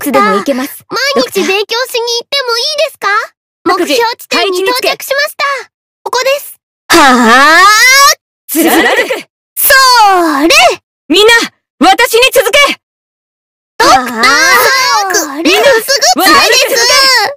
つでも行けます。毎日勉強しに行ってもいいですか目標地点に到着しました。ここです。はぁーずらるくそーれみんな、私に続けドクターみんな、すぐたいです